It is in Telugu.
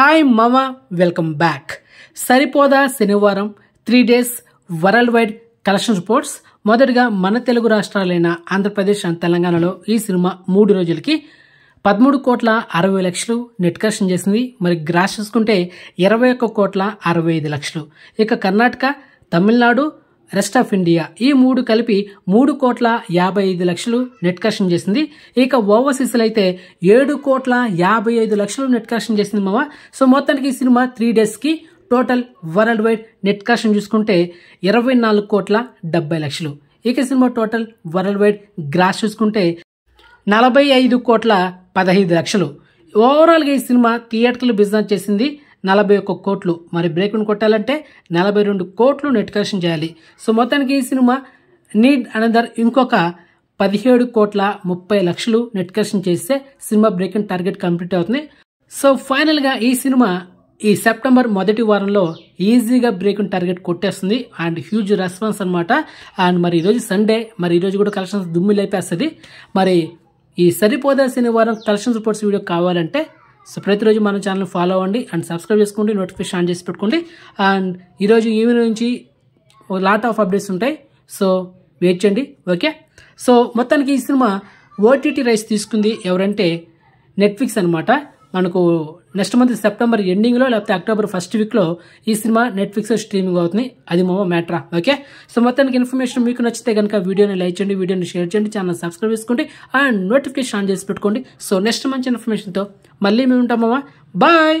హాయ్ మమ welcome back Saripodhaa Sanivaaram three days world wide collection reports మొదటగా మన తెలుగు రాష్ట్రాలైన ఆంధ్రప్రదేశ్ అండ్ తెలంగాణలో ఈ సినిమా మూడు రోజులకి పదమూడు కోట్ల అరవై లక్షలు నెట్ కలెక్షన్ చేసింది మరి గ్రాస్ చూసుకుంటే ఇరవై ఒక్క కోట్ల అరవై ఐదు లక్షలు ఇక Karnataka Tamil Nadu rest of India ఈ మూడు కలిపి మూడు కోట్ల యాభై ఐదు లక్షలు నెట్ కర్షన్ చేసింది ఇక ఓవర్సీస్లో అయితే ఏడు కోట్ల యాభై ఐదు లక్షలు నెట్ కర్షన్ చేసింది మామ సో మొత్తానికి ఈ సినిమా త్రీ డేస్కి టోటల్ వరల్డ్ వైడ్ నెట్ కర్షన్ చూసుకుంటే ఇరవై నాలుగు కోట్ల డెబ్బై లక్షలు ఇక cinema total world wide gross చూసుకుంటే నలభై ఐదు కోట్ల పదహైదు లక్షలు ఓవరాల్గా ఈ సినిమా థియేటర్లు బిజినెస్ చేసింది నలభై ఒక్క కోట్లు మరి బ్రేక్ను కొట్టాలంటే నలభై రెండు కోట్లు నెట్ కలెక్షన్ చేయాలి సో మొత్తానికి ఈ సినిమా నీడ్ అనదర్ ఇంకొక పదిహేడు కోట్ల ముప్పై లక్షలు నెట్ కలెక్షన్ చేస్తే cinema break and target complete అవుతుంది సో ఫైనల్గా ఈ సినిమా ఈ సెప్టెంబర్ మొదటి వారంలో ఈజీగా బ్రేక్ టార్గెట్ కొట్టేస్తుంది అండ్ హ్యూజ్ రెస్పాన్స్ అనమాట అండ్ మరి ఈరోజు సండే మరి ఈరోజు కూడా కలెక్షన్స్ దుమ్ము లేపేస్తుంది మరి ఈ Saripodhaa Sanivaaram collections reports video కావాలంటే సో ప్రతిరోజు మన ఛానల్ ఫాలో అవ్వండి అండ్ సబ్స్క్రైబ్ చేసుకోండి నోటిఫికేషన్ ఆన్ చేసి పెట్టుకోండి అండ్ ఈరోజు ఈవినింగ్ నుంచి లాట్ ఆఫ్ అప్డేట్స్ ఉంటాయి సో వెయిట్ చేయండి ఓకే సో మొత్తానికి ఈ సినిమా ఓటీటీ రైస్ తీసుకుంది ఎవరంటే నెట్ఫ్లిక్స్ అనమాట మనకు నెక్స్ట్ మంత్ సెప్టెంబర్ ఎండింగ్లో లేకపోతే అక్టోబర్ ఫస్ట్ వీక్లో ఈ సినిమా నెట్ఫ్లిక్స్ స్ట్రీమింగ్ అవుతుంది అది మో మ్యాట్రా ఓకే సో మొత్తానికి ఇన్ఫర్మేషన్ మీకు నచ్చితే కనుక వీడియోని లైక్ చేయండి వీడియోని షేర్ చేయండి ఛానల్ సబ్స్క్రైబ్ చేసుకోండి అండ్ నోటిఫికేషన్ ఆన్ చేసి పెట్టుకోండి సో నెక్స్ట్ మంచి ఇన్ఫర్మేషన్తో మళ్ళీ మేము ఉంటామమ్మా బాయ్